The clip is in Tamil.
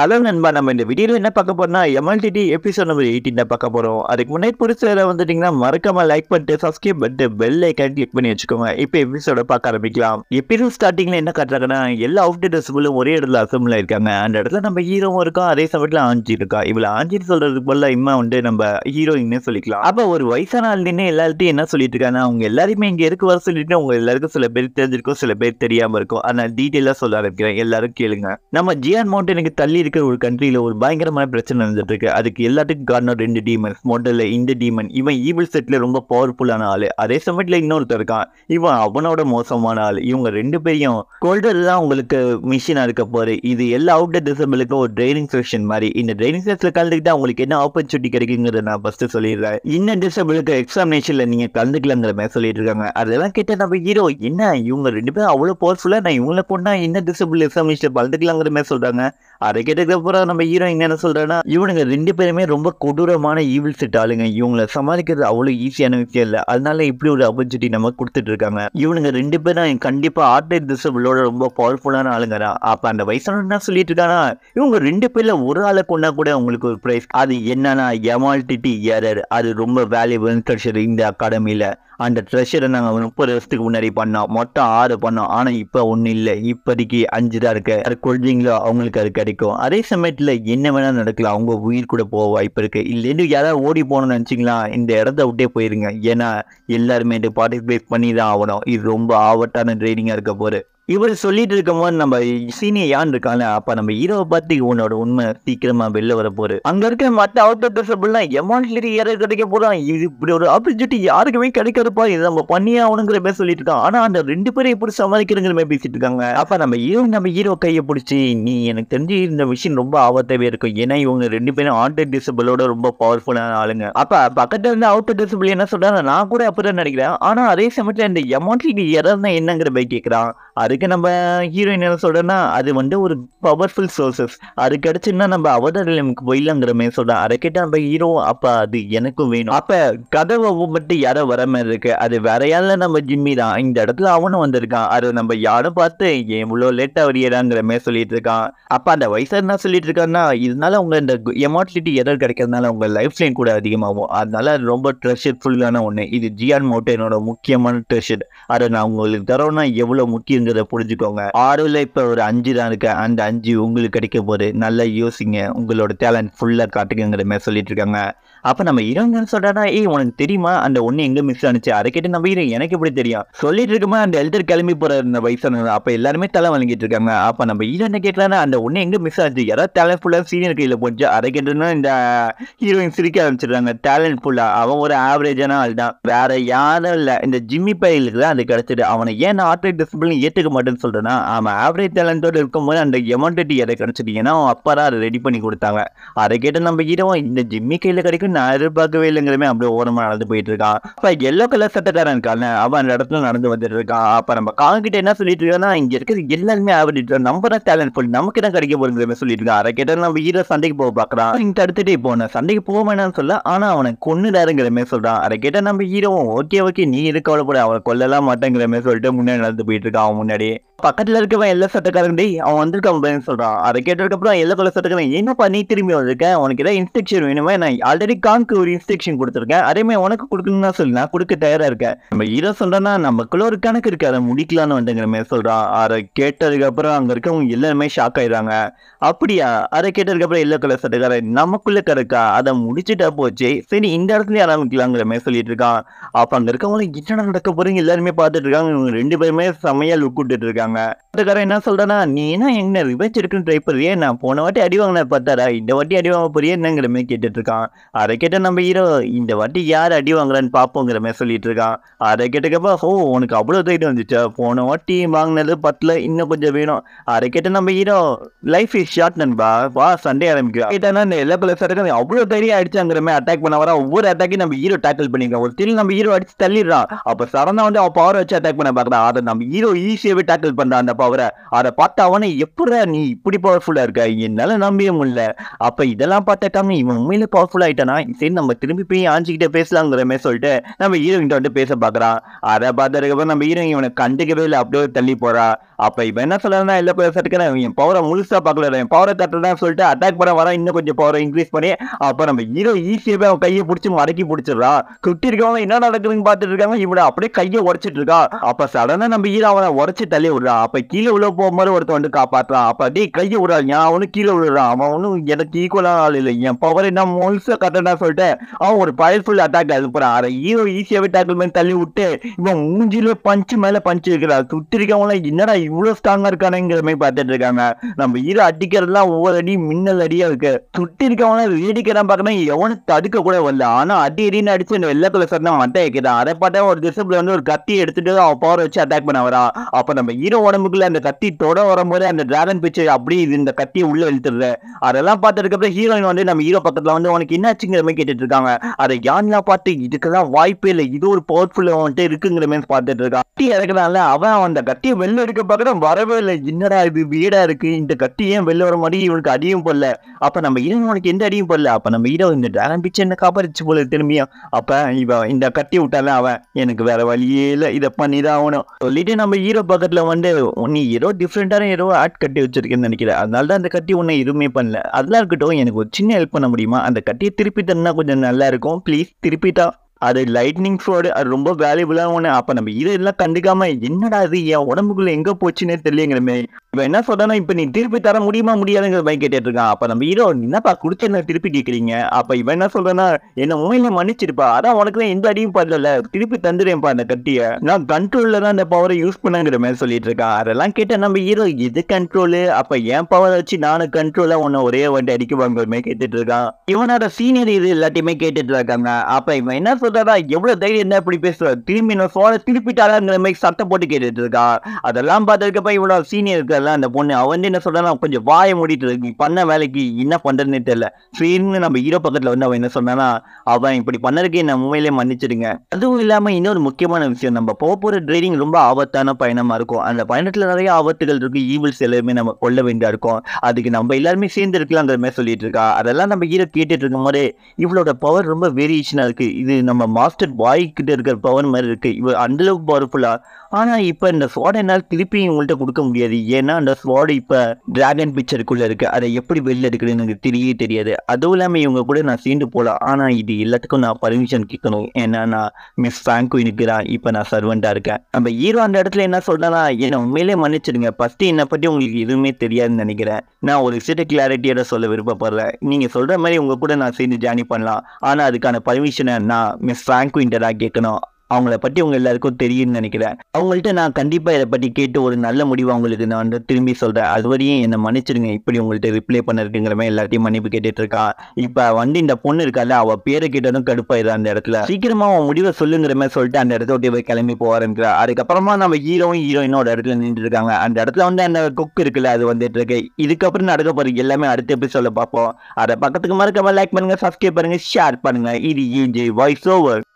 அதாவது நண்பா நம்ம இந்த வீடியோவில் என்ன பார்க்க போறோம்னா எம்எல்டிடி எபிசோட் நம்பர் எயிட்டீன் தான் பார்க்க போகிறோம் அதுக்கு முன்னாடி பிடிச்சதில் வந்துட்டிங்கன்னா மறக்காம லைக் பண்ணிட்டு சப்ஸ்கிரைப் பண்ணிட்டு பெல் ஐக்கான் கிளிக் பண்ணி வச்சுக்கோங்க இப்போ எபிசோட பார்க்க ஆரம்பிக்கலாம் எபிசோட் ஸ்டார்டிங்ல என்ன காட்டுறாங்கன்னா எல்லா அவுட்டேட்டர்ஸ்களும் ஒரே இடத்துல அசம்பிள் இருக்காங்க அந்த இடத்துல நம்ம ஹீரோவும் இருக்கோம் அதே சமயத்தில் ஆஞ்சி இருக்கா இவ்வளோ ஆஞ்சி சொல்கிறதுக்கு போல இம்மா வந்து நம்ம ஹீரோயின்னு சொல்லிக்கலாம் அப்போ ஒரு வயசான ஆள் நின்று எல்லார்ட்டையும் என்ன சொல்லிட்டு இருக்காங்க அவங்க எல்லாருமே இங்கே இருக்கு வர சொல்லிட்டு அவங்க எல்லாருக்கும் சில பேர் தெரிஞ்சிருக்கும் சில பேர் தெரியாமல் இருக்கும் ஆனால் டீட்டெயிலாக சொல்ல ஆரம்பிக்கிறேன் எல்லாரும் கேளுங்க நம்ம ஜியான் மவுண்டனுக்கு தள்ளி இருக்கிற ஒரு கண்ட்ரியில் ஒரு பயங்கரமான பிரச்சனை நடந்துட்டு இருக்கு அதுக்கு எல்லாத்துக்கும் காரணம் ரெண்டு டீமன்ஸ் முதல்ல இந்த டீமன் இவன் ஈவில் செட்டில் ரொம்ப பவர்ஃபுல்லான ஆள் அதே சமயத்தில் இன்னொருத்தர் இருக்கான் இவன் அவனோட மோசமான ஆள் இவங்க ரெண்டு பேரையும் கோல்டர் தான் உங்களுக்கு மிஷினாக இருக்க போகுது இது எல்லா அவுட் டிசம்பிளுக்கும் ஒரு ட்ரைனிங் செஷன் மாதிரி இந்த ட்ரைனிங் செஷனில் கலந்துக்கிட்டு அவங்களுக்கு என்ன ஆப்பர்ச்சுனிட்டி கிடைக்குங்கிறத நான் ஃபஸ்ட்டு சொல்லிடுறேன் இன்னும் டிசம்பிளுக்கு எக்ஸாமினேஷனில் நீங்கள் கலந்துக்கலங்கிற மாதிரி சொல்லிட்டு இருக்காங்க அதெல்லாம் கேட்ட நம்ம ஹீரோ என்ன இவங்க ரெண்டு பேரும் அவ்வளோ பவர்ஃபுல்லாக நான் இவங்களை போனா என்ன டிசம்பிள் எக்ஸாமினேஷன் கலந்துக்கலாங்கிற மாதிரி சொல்கிறாங்க அதை இதுக்கப்புறம் நம்ம ஹீரோ இங்க என்ன சொல்றேன்னா இவனுங்க ரெண்டு பேருமே ரொம்ப கொடூரமான ஈவில் செட் ஆளுங்க இவங்களை சமாளிக்கிறது அவ்வளோ ஈஸியான விஷயம் இல்லை அதனால இப்படி ஒரு ஆப்பர்ச்சுனிட்டி நம்ம கொடுத்துட்டு இருக்காங்க இவனுங்க ரெண்டு பேரும் கண்டிப்பா ஆர்டர் திசபிளோட ரொம்ப பவர்ஃபுல்லான ஆளுங்கடா அப்ப அந்த வயசான சொல்லிட்டு இருக்கானா இவங்க ரெண்டு பேர்ல ஒரு ஆளை கொண்டா கூட உங்களுக்கு ஒரு பிரைஸ் அது என்னன்னா எமால்டிட்டி ஏரர் அது ரொம்ப வேல்யூபிள் ட்ரெஷர் இந்த அகாடமியில அந்த ட்ரெஷரை நாங்கள் முப்பது வருஷத்துக்கு முன்னாடி பண்ணோம் மொத்தம் ஆறு பண்ணோம் ஆனால் இப்போ ஒன்றும் இல்லை இப்போதைக்கு அஞ்சு தான் இருக்குது அது கொள்றீங்களோ அவங்களுக்கு அது கிடைக்கும் அதே சமயத்தில் என்ன வேணால் நடக்கலாம் அவங்க உயிர் கூட போக வாய்ப்பு இருக்குது இல்லைன்னு யாராவது ஓடி போகணும்னு நினச்சிங்களா இந்த இடத்த விட்டே போயிருங்க ஏன்னா எல்லாருமே இது பார்ட்டிசிபேட் பண்ணி தான் ஆகணும் இது ரொம்ப ஆபத்தான ட்ரைனிங்காக இருக்க போகுது இவர் சொல்லிட்டு இருக்கும் போது நம்ம சீனியர் யான் இருக்காங்க அப்ப நம்ம ஹீரோ பார்த்து உன்னோட உண்மை சீக்கிரமா வெளில வர போறது அங்க இருக்க மற்ற அவுட் ஆஃப் எல்லாம் எமான்ஸ்லி ஏற கிடைக்க போறான் இது இப்படி ஒரு ஆப்பர்ச்சுனிட்டி யாருக்குமே கிடைக்கிறப்பா இது நம்ம பண்ணியே ஆகணுங்கிற மாதிரி சொல்லிட்டு இருக்கான் ஆனா அந்த ரெண்டு பேரும் எப்படி சமாளிக்கிறங்கிற மாதிரி பேசிட்டு இருக்காங்க அப்ப நம்ம ஹீரோ நம்ம ஹீரோ கையை பிடிச்சி நீ எனக்கு தெரிஞ்சு இந்த விஷயம் ரொம்ப ஆபத்தாவே இருக்கும் ஏன்னா இவங்க ரெண்டு பேரும் ஆட்டோ டிசபிளோட ரொம்ப பவர்ஃபுல்லான ஆளுங்க அப்ப பக்கத்துல இருந்து அவுட் டிசபிள் என்ன சொல்றாங்க நான் கூட அப்படிதான் நினைக்கிறேன் ஆனா அதே சமயத்துல இந்த எமான்ஸ்லி ஏறதுனா என்னங்கிற மாதிரி கேட்கிறான் அது அதுக்கு நம்ம ஹீரோயின் என்ன சொல்கிறேன்னா அது வந்து ஒரு பவர்ஃபுல் சோர்சஸ் அது கிடச்சுன்னா நம்ம அவதாரமுக்கு போயிடலாங்கிற மாதிரி சொல்கிறேன் அதை கேட்டால் நம்ம ஹீரோ அப்போ அது எனக்கும் வேணும் அப்போ கதவை மட்டும் யாரோ வர மாதிரி இருக்கு அது வேற நம்ம ஜிம்மி தான் இந்த இடத்துல அவனும் வந்திருக்கான் அதை நம்ம யாரும் பார்த்து இவ்வளோ லேட்டாக வரியடாங்கிற மாதிரி சொல்லிட்டு இருக்கான் அப்போ அந்த வயசாக என்ன சொல்லிட்டு இருக்கான்னா இதனால அவங்க இந்த எமார்டிலிட்டி எரர் கிடைக்கிறதுனால உங்க லைஃப் லைன் கூட அதிகமாகும் அதனால ரொம்ப ட்ரெஷர்ஃபுல்லான ஒன்று இது ஜியான் மோட்டேனோட முக்கியமான ட்ரெஷர் அதை நான் உங்களுக்கு தரோன்னா எவ்வளோ முக்கியங்கிறத புரிஞ்சுக்கோங்க ஆறுல இப்போ ஒரு அஞ்சு தான் இருக்கு அந்த அஞ்சு உங்களுக்கு கிடைக்க போது நல்லா யோசிங்க உங்களோட டேலண்ட் ஃபுல்லாக காட்டுக்குங்கிற மாதிரி சொல்லிட்டு இருக்காங்க அப்போ நம்ம ஹீரோயின் சொல்றா ஏய் உனக்கு தெரியுமா அந்த ஒன்று எங்கே மிஸ் ஆனிச்சு அதை கேட்டு நம்ம ஹீரோ எனக்கு எப்படி தெரியும் சொல்லிட்டு இருக்குமா அந்த எழுத்தர் கிளம்பி போற இந்த வயசான அப்போ எல்லாருமே தலை வழங்கிட்டு இருக்காங்க அப்போ நம்ம ஹீரோ என்ன கேட்கலாம் அந்த ஒன்று எங்கே மிஸ் ஆச்சு யாராவது டேலண்ட் ஃபுல்லாக சீனியர் கையில் போச்சு அதை கேட்டு இந்த ஹீரோயின் சிரிக்க ஆரம்பிச்சிடுறாங்க டேலண்ட் ஃபுல்லாக அவன் ஒரு ஆவரேஜான ஆள் தான் வேற யாரும் இல்லை இந்த ஜிம்மி பயிலுக்கு தான் அது கிடச்சிட்டு அவனை ஏன் ஆர்டர் டிசிப்ளின் ஏற்றுக்க மாட்டேன்னு சொல்கிறேன்னா அவன் ஆவரேஜ் டேலண்ட்டோடு இருக்கும்போது அந்த எமௌண்ட்டி எதை கிடச்சிட்டிங்கன்னா அவன் அப்பா அதை ரெடி பண்ணி கொடுத்தாங்க அதை கேட்டு நம்ம ஹீரோவும் இந்த ஜிம்மி கையில் கிடைக்கும் நான் எதிர்பார்க்கவே இல்லைங்கிறமே அப்படியே ஓரமாக நடந்து போயிட்டு இருக்கான் இப்போ எல்லோ கலர் சட்டக்காரன் இருக்கான அவன் அந்த இடத்துல நடந்து வந்துட்டு இருக்கான் அப்போ நம்ம காங்கிட்ட என்ன சொல்லிட்டு இருக்கோன்னா இங்கே இருக்கிறது எல்லாருமே ஆவரேஜ் நம்ம தான் டேலண்ட் போல் நமக்கு தான் கிடைக்க போகிறதுமே சொல்லிட்டு இருக்கான் அதை கேட்டால் நம்ம ஈரோ சண்டைக்கு போக பார்க்குறான் இங்கே தடுத்துட்டே போனேன் சண்டைக்கு போக வேணாம்னு சொல்ல ஆனால் அவனை கொன்னுடாருங்கிற மாதிரி சொல்கிறான் அதை கேட்டால் நம்ம ஹீரோவும் ஓகே ஓகே நீ இருக்கவளை கூட அவளை கொல்லலாம் மாட்டேங்கிற மாதிரி சொல்லிட்டு முன்னாடி நடந்து போயிட்டு இருக்கான் அவன் முன்னாடி magari பக்கத்துல இருக்கவன் எல்லா சட்டக்காரன் டேய் அவன் வந்திருக்கான் அப்படின்னு சொல்றான் அதை கேட்டதுக்கப்புறம் எல்லா கொலை சட்டக்காரன் என்னப்பா நீ திரும்பி வந்திருக்கேன் உனக்கு ஏதாவது இன்ஸ்ட்ரக்ஷன் வேணுமா நான் ஆல்ரெடி கான்க்கு ஒரு இன்ஸ்ட்ரக்ஷன் கொடுத்துருக்கேன் அதே மாதிரி உனக்கு கொடுக்கணும்னா சொல்லி நான் கொடுக்க தயாரா இருக்கேன் நம்ம ஹீரோ சொல்றேன்னா நமக்குள்ள ஒரு கணக்கு இருக்கு அதை முடிக்கலான்னு வந்துங்கிற மாதிரி சொல்றான் அதை கேட்டதுக்கப்புறம் அங்க இருக்கவங்க எல்லாருமே ஷாக் ஆயிடுறாங்க அப்படியா அதை கேட்டதுக்கப்புறம் எல்லா கொலை சட்டக்காரன் நமக்குள்ள கணக்கா அதை முடிச்சுட்டா போச்சு சரி இந்த இடத்துல ஆரம்பிக்கலாங்கிற மாதிரி சொல்லிட்டு இருக்கான் அப்ப அங்க இருக்கவங்களுக்கு என்ன நடக்க போறீங்க எல்லாருமே பார்த்துட்டு இருக்காங்க ரெண்டு பேருமே சமையல் லுக் விட்டுட்டு இருக்காங்க இருக்காங்க பத்திரக்காரன் என்ன சொல்றனா நீ என்ன எங்க ரிவர்ஸ் எடுக்கணும் ட்ரை பண்ணுறியே நான் போன வாட்டி அடி வாங்கின பார்த்தாரா இந்த வாட்டி அடி வாங்க போறியே என்னங்கிற மாதிரி கேட்டுட்டு இருக்கான் அதை கேட்ட நம்ம ஹீரோ இந்த வாட்டி யார் அடி வாங்குறான்னு பார்ப்போங்கிற மாதிரி சொல்லிட்டு இருக்கான் அதை கேட்டக்கப்ப ஓ உனக்கு அவ்வளோ தைரியம் வந்துச்சா போன வாட்டி வாங்கினது பத்தில் இன்னும் கொஞ்சம் வேணும் அதை கேட்ட நம்ம ஹீரோ லைஃப் இஸ் ஷார்ட் நண்பா வா சண்டே ஆரம்பிக்கும் கேட்டானா இந்த எல்லா பிளேசருக்கும் அவ்வளோ தைரியம் அடிச்சாங்கிற மாதிரி அட்டாக் பண்ண வர ஒவ்வொரு அட்டாக்கையும் நம்ம ஹீரோ டேக்கிள் பண்ணிக்கலாம் ஒரு திரு நம்ம ஹீரோ அடிச்சு தள்ளிடுறான் அப்போ சரந்தா வந்து அவன் பவர் வச்சு அட்டாக் பண்ண பார்க்கலாம் அதை நம்ம ஹீரோ ஈஸியாகவே டேக்கிள் கண்ட்ரோல் அந்த பவரை அதை பார்த்தா அவனை எப்படி நீ இப்படி பவர்ஃபுல்லா இருக்க என்னால நம்பிய முடியல அப்ப இதெல்லாம் பார்த்துட்டாங்க இவன் உண்மையில பவர்ஃபுல் ஆயிட்டானா சரி நம்ம திரும்பி போய் ஆஞ்சிக்கிட்டே பேசலாங்கிற மாதிரி சொல்லிட்டு நம்ம ஹீரோயின்ட்ட வந்து பேச பாக்குறான் அதை பார்த்ததுக்கப்புறம் நம்ம ஹீரோயின் இவனை கண்டுக்கவே இல்லை அப்படியே தள்ளி போறா அப்ப இவன் என்ன சொல்றான்னா இல்லை பேச என் பவரை முழுசா பார்க்கல என் பவரை தட்டுறதான் சொல்லிட்டு அட்டாக் பண்ண வரான் இன்னும் கொஞ்சம் பவரை இன்க்ரீஸ் பண்ணி அப்ப நம்ம ஹீரோ ஈஸியாக போய் அவன் கையை பிடிச்சி மடக்கி பிடிச்சிடறா குட்டி இருக்கவங்க என்ன நடக்குதுன்னு பார்த்துட்டு இருக்காங்க இவனை அப்படியே கையை உடச்சிட்டு இருக்கா அப்ப சடனா நம்ம ஹீரோ அவனை உடச்சி தள்ளி விடுறா விழுறா அப்ப கீழே விழ போகும்போது ஒருத்தன் வந்து காப்பாத்துறான் அப்ப டேய் கையை விடா ஏன் அவனும் கீழே விழுறான் அவன் ஒன்றும் எனக்கு ஈக்குவலான ஆள் இல்லை என் பவர் என்ன மோல்ஸ கட்டணா சொல்லிட்டு அவன் ஒரு பயர்ஃபுல் அட்டாக் அனுப்புறான் அதை ஹீரோ ஈஸியாவே டேக்கிள் பண்ணி தள்ளி விட்டு இவன் மூஞ்சில பஞ்சு மேல பஞ்சு இருக்கிறா சுத்திரிக்கவங்களாம் என்னடா இவ்வளவு ஸ்ட்ராங்கா இருக்கானுங்கிற மாதிரி பார்த்துட்டு இருக்காங்க நம்ம ஹீரோ அடிக்கிறதுலாம் ஒவ்வொரு அடி மின்னல் அடியா இருக்கு சுட்டி இருக்கவங்களாம் வேடிக்கிறான் பார்க்கணும் எவனும் தடுக்க கூட வரல ஆனா அடி அடின்னு அடிச்சு இந்த வெள்ளை கலர் சார் தான் அட்டாக் அதை பார்த்தா ஒரு டிசம்பிள் வந்து ஒரு கத்தி எடுத்துட்டு அவன் பவர் வச்சு அட்டாக் பண்ண வரா அப்ப நம்ம ஹீரோ மனித உடம்புக்குள்ள அந்த கத்தி தொட வரும்போது அந்த டிராகன் பிக்சர் அப்படி இந்த கத்தியை உள்ள இழுத்துடுற அதெல்லாம் பார்த்ததுக்கப்புறம் ஹீரோயின் வந்து நம்ம ஹீரோ பக்கத்துல வந்து உனக்கு என்னாச்சுங்கிற மாதிரி கேட்டுட்டு இருக்காங்க அதை யான்லாம் பார்த்து இதுக்கெல்லாம் வாய்ப்பே இல்லை இது ஒரு பவர்ஃபுல்லாக வந்துட்டு இருக்குங்கிற மாதிரி பார்த்துட்டு இருக்கான் கட்டி இறக்குறான்ல அவன் அந்த கத்தியை வெளில எடுக்க பார்க்கறோம் வரவே இல்லை என்னடா இது வீடா இருக்கு இந்த கத்தி ஏன் வெளில வர மாதிரி இவனுக்கு அடியும் போடல அப்ப நம்ம ஹீரோ உனக்கு எந்த அடியும் போடல அப்ப நம்ம ஹீரோ இந்த டிராகன் பிக்சர் என்ன காப்பாறிச்சு போல திரும்பியும் அப்ப இவன் இந்த கத்தி விட்டாலும் அவன் எனக்கு வேற வழியே இல்லை இதை பண்ணிதான் தான் ஆகணும் சொல்லிட்டு நம்ம ஹீரோ பக்கத்துல வந்து இல்லை உன்னை ஏதோ டிஃப்ரெண்ட்டான ஏதோ ஆட் கட்டி வச்சிருக்கேன்னு நினைக்கிறேன் அதனால தான் அந்த கட்டி ஒன்றும் எதுவுமே பண்ணல அதெல்லாம் இருக்கட்டும் எனக்கு ஒரு சின்ன ஹெல்ப் பண்ண முடியுமா அந்த கட்டியை திருப்பி தந்தா கொஞ்சம் நல்லா இருக்கும் ப்ளீஸ் திருப்பிட்டா அது லைட்னிங் ஃபோடு அது ரொம்ப வேல்யூபிளாக ஒன்று அப்போ நம்ம எல்லாம் கண்டுக்காமல் என்னடா இது என் உடம்புக்குள்ளே எங்கே போச்சுன்னே தெரியலங்கிறமே இப்போ என்ன சொல்கிறேன்னா இப்போ நீ திருப்பி தர முடியுமா முடியாதுங்கிற மாதிரி கேட்டுட்டு இருக்கான் அப்போ நம்ம ஹீரோ என்னப்பா கொடுத்து என்ன திருப்பி கேட்குறீங்க அப்போ இவன் என்ன சொல்கிறேன்னா என்ன உண்மையில மன்னிச்சிருப்பா அதான் உனக்கு தான் எந்த அடியும் படல திருப்பி தந்துடுறேன்ப்பா அந்த கட்டியை நான் கண்ட்ரோலில் தான் அந்த பவரை யூஸ் பண்ணுங்கிற மாதிரி சொல்லிட்டு இருக்கான் அதெல்லாம் கேட்ட நம்ம ஹீரோ இது கண்ட்ரோலு அப்போ என் பவரை வச்சு நானும் கண்ட்ரோலில் உன்னை ஒரே வண்டி அடிக்குவாங்கிற மாதிரி கேட்டுட்டு இருக்கான் இவனோட சீனியர் இது எல்லாத்தையுமே கேட்டுட்டு இருக்காங்க அப்போ இவன் என்ன பேசுறதா எவ்வளவு தைரியம் என்ன இப்படி பேசுறாரு திரும்பி நான் சோழ திருப்பிட்டாலாங்கிற மாதிரி சத்தம் போட்டு கேட்டுட்டு இருக்கா அதெல்லாம் பார்த்ததுக்கப்ப இவ்வளோ சீனியர் இருக்கல அந்த பொண்ணு அவன் என்ன சொல்றானா கொஞ்சம் வாய முடிட்டு இருக்கு பண்ண வேலைக்கு என்ன பண்றதுன்னு தெரியல சரின்னு நம்ம ஹீரோ பக்கத்துல வந்து அவன் என்ன சொன்னானா அவன் இப்படி பண்ணதுக்கு என்ன உண்மையிலே மன்னிச்சிடுங்க அதுவும் இல்லாம இன்னொரு முக்கியமான விஷயம் நம்ம போக போகிற ட்ரைவிங் ரொம்ப ஆபத்தான பயணமா இருக்கும் அந்த பயணத்துல நிறைய ஆபத்துகள் இருக்கு ஈவில்ஸ் எல்லாமே நம்ம கொள்ள வேண்டியா இருக்கும் அதுக்கு நம்ம எல்லாருமே சேர்ந்து இருக்கலாம் சொல்லிட்டு இருக்கா அதெல்லாம் நம்ம ஹீரோ கேட்டுட்டு இருக்கும் போதே இவளோட பவர் ரொம்ப வேரியேஷனா இருக்கு இது நம்ம நம்ம மாஸ்டர் வாய்க்கிட்டு இருக்கிற பவர் மாதிரி இருக்குது இவர் அந்தளவுக்கு பவர்ஃபுல்லாக ஆனால் இப்போ இந்த ஸ்வாட் என்னால் திருப்பி உங்கள்கிட்ட கொடுக்க முடியாது ஏன்னா அந்த ஸ்வாடு இப்போ டிராகன் பிக்சருக்குள்ளே இருக்குது அதை எப்படி வெளில எடுக்கிறதுன்னு எனக்கு தெரியவே தெரியாது அதுவும் இல்லாமல் இவங்க கூட நான் சேர்ந்து போகலாம் ஆனால் இது எல்லாத்துக்கும் நான் பர்மிஷன் கேட்கணும் ஏன்னா நான் மிஸ் ஃப்ராங்கும் இருக்கிறான் இப்போ நான் சர்வெண்ட்டாக இருக்கேன் நம்ம ஹீரோ அந்த இடத்துல என்ன சொல்கிறேன்னா என்னை உண்மையிலே மன்னிச்சிடுங்க ஃபஸ்ட்டு என்னை பற்றி உங்களுக்கு எதுவுமே தெரியாதுன்னு நினைக்கிறேன் நான் ஒரு சிட்ட கிளாரிட்டியோட சொல்ல விருப்பப்படுறேன் நீங்கள் சொல்கிற மாதிரி உங்கள் கூட நான் சேர்ந்து ஜாயின் பண்ணலாம் ஆனால் அதுக்கான பர்மிஷனை நான் மிஸ் ஃப்ராங்கும் தான் கேட்கணும் அவங்கள பற்றி உங்கள் எல்லாருக்கும் தெரியும்னு நினைக்கிறேன் அவங்கள்ட்ட நான் கண்டிப்பாக இதை பற்றி கேட்டு ஒரு நல்ல முடிவு அவங்களுக்கு நான் வந்து திரும்பி சொல்கிறேன் அது வரையும் என்னை மன்னிச்சிடுங்க இப்படி உங்கள்கிட்ட ரிப்ளை பண்ணிருக்குங்கிற மாதிரி எல்லாத்தையும் மன்னிப்பு கேட்டுட்டு இருக்கா இப்போ வந்து இந்த பொண்ணு இருக்காது அவள் பேரை கேட்டதும் கடுப்பாயிரு அந்த இடத்துல சீக்கிரமாக அவன் முடிவை சொல்லுங்கிற மாதிரி சொல்லிட்டு அந்த இடத்த விட்டு போய் கிளம்பி போக அதுக்கப்புறமா நம்ம ஹீரோவும் ஹீரோயினும் ஒரு இடத்துல நின்று இருக்காங்க அந்த இடத்துல வந்து அந்த குக் இருக்குல்ல அது வந்துட்டு இருக்கு இதுக்கப்புறம் நடக்க போகிறது எல்லாமே அடுத்த எப்படி சொல்ல பார்ப்போம் அதை பக்கத்துக்கு மறக்காம லைக் பண்ணுங்க சப்ஸ்கிரைப் பண்ணுங்க ஷேர் பண்ணுங்க இது யூஜி வாய்ஸ் ஓவர்